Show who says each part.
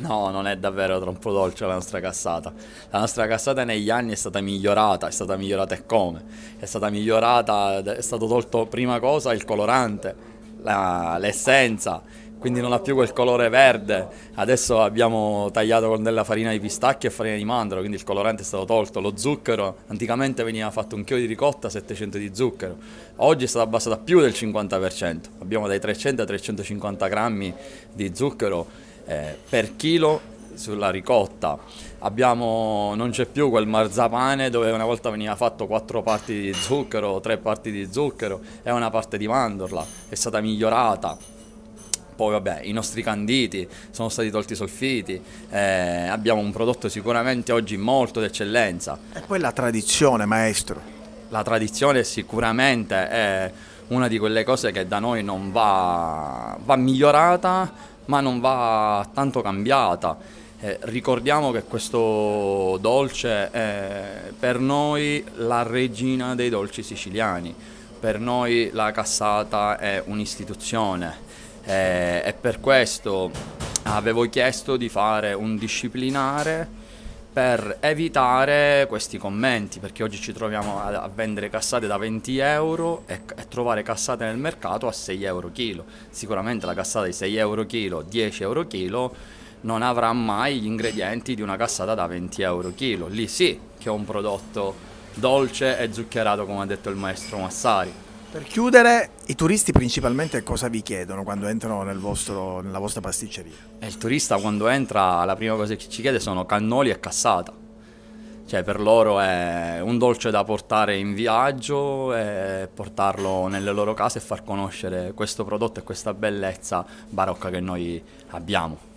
Speaker 1: No, non è davvero troppo dolce la nostra cassata. La nostra cassata negli anni è stata migliorata, è stata migliorata e come? È stata migliorata, è stato tolto prima cosa il colorante, l'essenza, quindi non ha più quel colore verde. Adesso abbiamo tagliato con della farina di pistacchio e farina di mandorlo, quindi il colorante è stato tolto. Lo zucchero, anticamente veniva fatto un chilo di ricotta, 700 di zucchero. Oggi è stata abbassata più del 50%. Abbiamo dai 300 a 350 grammi di zucchero eh, per chilo sulla ricotta. Abbiamo, non c'è più quel marzapane dove una volta veniva fatto quattro parti di zucchero, tre parti di zucchero e una parte di mandorla, è stata migliorata. Poi vabbè, i nostri canditi sono stati tolti i solfiti, eh, abbiamo un prodotto sicuramente oggi molto d'eccellenza. E poi la tradizione, maestro. La tradizione sicuramente è una di quelle cose che da noi non va, va migliorata ma non va tanto cambiata. Eh, ricordiamo che questo dolce è per noi la regina dei dolci siciliani, per noi la cassata è un'istituzione eh, e per questo avevo chiesto di fare un disciplinare per evitare questi commenti, perché oggi ci troviamo a, a vendere cassate da 20 euro e, e, trovare cassate nel mercato a 6 euro chilo. Sicuramente la cassata di 6 euro chilo, 10 euro chilo, non avrà mai gli ingredienti di una cassata da 20 euro chilo. Lì sì che è un prodotto dolce e zuccherato, come ha detto il maestro Massari. Per chiudere, i turisti principalmente cosa vi chiedono quando entrano nel vostro, nella vostra pasticceria? Eh, il turista quando entra la prima cosa che ci chiede sono cannoli e cassata. Cioè per loro è un dolce da portare in viaggio e portarlo nelle loro case e far conoscere questo prodotto e questa bellezza barocca che noi abbiamo.